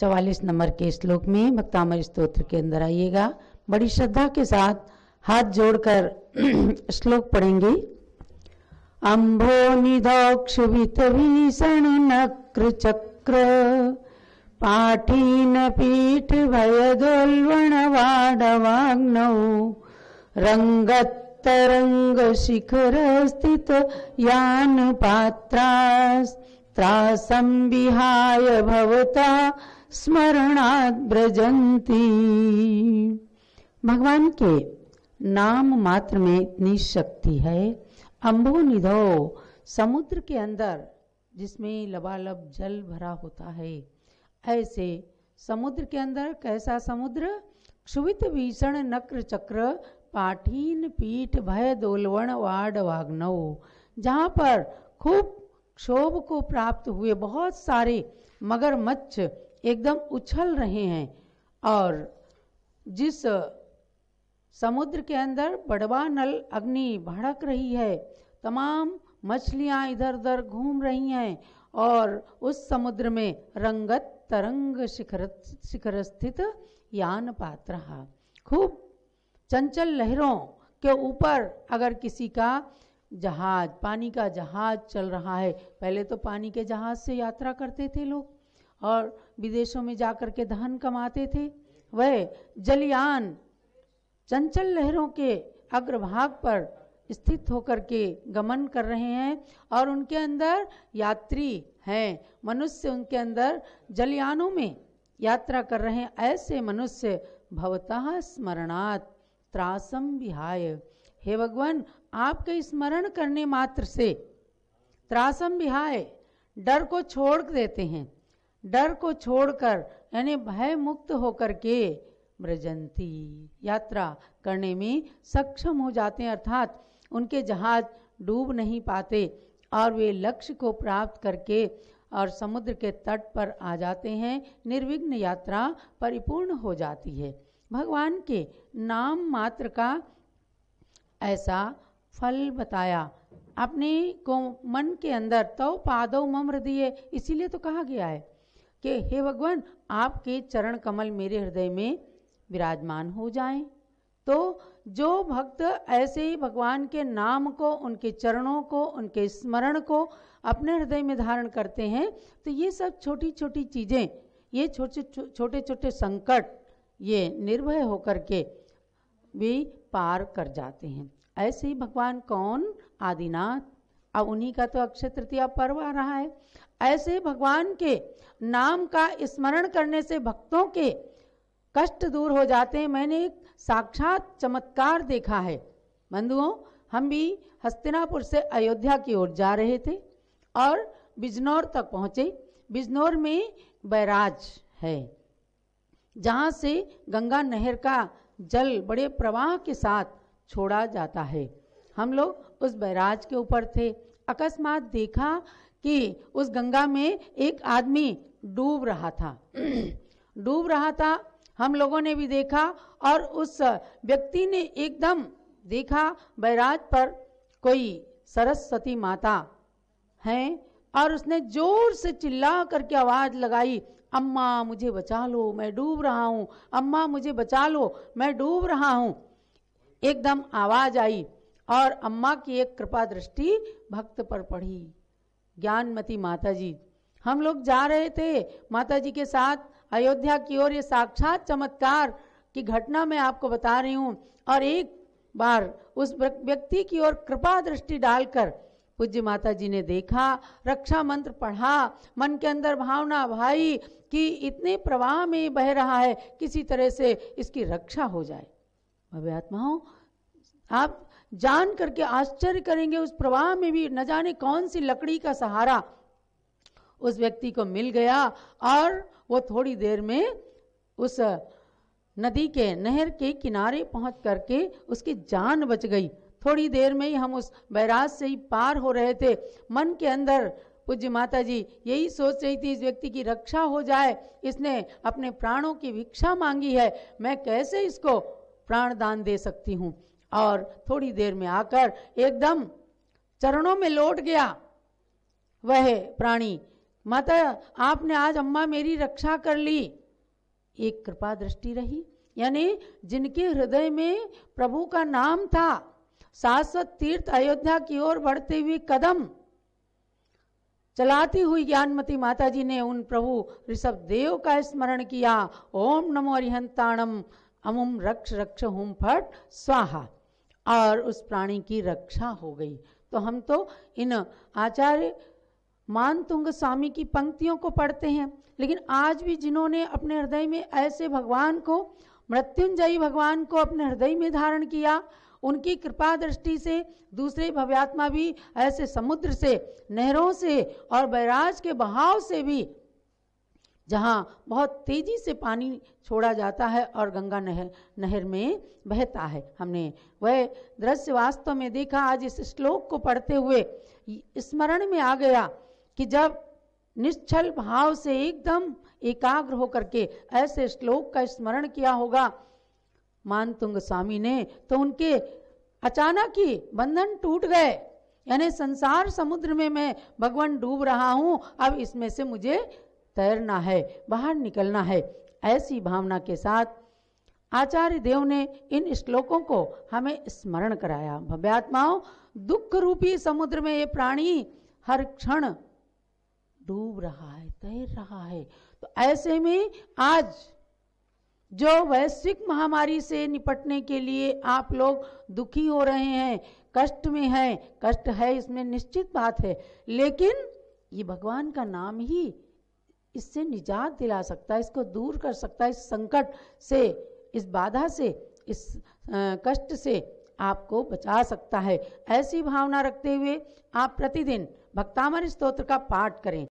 चवालीस नंबर के श्लोक में भक्तामर स्त्रोत्र के अंदर आइएगा बड़ी श्रद्धा के साथ हाथ जोड़कर श्लोक पढ़ेंगे अम्भो निधाक्षुभित भीषण नक्र चक्र पाठीन पीठ भय भयदोल्वण वाडवाग्नौ तरंग शिखर स्थित यान पात्रास्त्रासं विहाय भवता स्मरणात ब्रजंती भगवान के नाम मात्र में इतनी शक्ति है अम्बो निधो समुद्र के अंदर जिसमें लबालब जल भरा होता है ऐसे समुद्र के अंदर कैसा समुद्र क्षुभित भीषण नक्र चक्र पाठीन पीठ भय दोलवण वाड वाग्नव जहाँ पर खूब क्षोभ को प्राप्त हुए बहुत सारे मगरमच्छ एकदम उछल रहे हैं और जिस समुद्र के अंदर बड़वा नल अग्नि भड़क रही है तमाम मछलियां इधर उधर घूम रही हैं और उस समुद्र में रंगत तरंग शिखर शिखर स्थित यान पात्र रहा खूब चंचल लहरों के ऊपर अगर किसी का जहाज पानी का जहाज चल रहा है पहले तो पानी के जहाज से यात्रा करते थे लोग और विदेशों में जाकर के धन कमाते थे वह जलयान चंचल लहरों के अग्रभाग पर स्थित होकर के गमन कर रहे हैं और उनके अंदर यात्री हैं मनुष्य उनके अंदर जलयानों में यात्रा कर रहे हैं ऐसे मनुष्य भवतः स्मरणात् त्रासम विहाय हे भगवान आपके स्मरण करने मात्र से त्रासम विहाय डर को छोड़ देते हैं डर को छोड़कर यानी भय मुक्त होकर के ब्रजंती यात्रा करने में सक्षम हो जाते हैं अर्थात उनके जहाज डूब नहीं पाते और वे लक्ष्य को प्राप्त करके और समुद्र के तट पर आ जाते हैं निर्विघ्न यात्रा परिपूर्ण हो जाती है भगवान के नाम मात्र का ऐसा फल बताया अपने को मन के अंदर तो पादो मम्र दिए इसीलिए तो कहा गया है कि हे भगवान आपके चरण कमल मेरे हृदय में विराजमान हो जाएं तो जो भक्त ऐसे ही भगवान के नाम को उनके चरणों को उनके स्मरण को अपने हृदय में धारण करते हैं तो ये सब छोटी छोटी चीज़ें ये छोटे छोटे छोटे संकट ये निर्भय होकर के भी पार कर जाते हैं ऐसे ही भगवान कौन आदिनाथ अब उन्हीं का तो अक्षय तृतीया पर्व आ रहा है ऐसे भगवान के नाम का स्मरण करने से भक्तों के कष्ट दूर हो जाते हैं मैंने एक साक्षात चमत्कार देखा है बंधुओं हम भी हस्तिनापुर से अयोध्या की ओर जा रहे थे और बिजनौर तक पहुँचे बिजनौर में बैराज है जहाँ से गंगा नहर का जल बड़े प्रवाह के साथ छोड़ा जाता है हम लोग उस बैराज के ऊपर थे अकस्मात देखा कि उस गंगा में एक आदमी डूब रहा था डूब रहा था हम लोगों ने भी देखा और उस व्यक्ति ने एकदम देखा बैराज पर कोई सरस्वती माता हैं और उसने जोर से चिल्ला करके आवाज़ लगाई अम्मा मुझे बचा लो मैं डूब रहा हूँ अम्मा मुझे बचा लो मैं डूब रहा हूँ एकदम आवाज़ आई और अम्मा की एक कृपा दृष्टि भक्त पर पड़ी ज्ञानमती माता जी हम लोग जा रहे थे माता जी के साथ अयोध्या की ओर ये साक्षात चमत्कार की घटना मैं आपको बता रही हूँ और एक बार उस व्यक्ति की ओर कृपा दृष्टि डालकर पूज्य माता जी ने देखा रक्षा मंत्र पढ़ा मन के अंदर भावना भाई कि इतने प्रवाह में बह रहा है किसी तरह से इसकी रक्षा हो जाए भव्य आत्माओं आप जान करके आश्चर्य करेंगे उस प्रवाह में भी न जाने कौन सी लकड़ी का सहारा उस व्यक्ति को मिल गया और वो थोड़ी देर में उस नदी के नहर के किनारे पहुंच करके उसकी जान बच गई थोड़ी देर में ही हम उस बैराज से ही पार हो रहे थे मन के अंदर पूज्य माता जी यही सोच रही थी इस व्यक्ति की रक्षा हो जाए इसने अपने प्राणों की भिक्षा मांगी है मैं कैसे इसको प्राण दान दे सकती हूँ और थोड़ी देर में आकर एकदम चरणों में लौट गया वह प्राणी माता आपने आज अम्मा मेरी रक्षा कर ली एक कृपा दृष्टि रही यानी जिनके हृदय में प्रभु का नाम था शाश्वत तीर्थ अयोध्या की ओर बढ़ते हुए कदम चलाती हुई ज्ञानमती माता जी ने उन प्रभु ऋषभ देव का स्मरण किया ओम नमो हरिहंताणम अमुम रक्ष रक्ष हुम फट स्वाहा और उस प्राणी की रक्षा हो गई तो हम तो इन आचार्य मानतुंग स्वामी की पंक्तियों को पढ़ते हैं लेकिन आज भी जिन्होंने अपने हृदय में ऐसे भगवान को मृत्युंजयी भगवान को अपने हृदय में धारण किया उनकी कृपा दृष्टि से दूसरे भव्यात्मा भी ऐसे समुद्र से नहरों से और बैराज के बहाव से भी जहाँ बहुत तेज़ी से पानी छोड़ा जाता है और गंगा नहर नहर में बहता है हमने वह दृश्य वास्तव में देखा आज इस श्लोक को पढ़ते हुए स्मरण में आ गया कि जब निश्चल भाव से एकदम एकाग्र होकर के ऐसे श्लोक का स्मरण किया होगा मानतुंग स्वामी ने तो उनके अचानक ही बंधन टूट गए यानी संसार समुद्र में मैं भगवान डूब रहा हूं अब इसमें से मुझे तैरना है बाहर निकलना है ऐसी भावना के साथ आचार्य देव ने इन श्लोकों को हमें स्मरण कराया भव्यात्माओं दुख रूपी समुद्र में ये प्राणी हर क्षण डूब रहा है तैर रहा है तो ऐसे में आज जो वैश्विक महामारी से निपटने के लिए आप लोग दुखी हो रहे हैं कष्ट में हैं कष्ट है इसमें निश्चित बात है लेकिन ये भगवान का नाम ही इससे निजात दिला सकता है इसको दूर कर सकता है इस संकट से इस बाधा से इस कष्ट से आपको बचा सकता है ऐसी भावना रखते हुए आप प्रतिदिन भक्तामर स्त्रोत्र का पाठ करें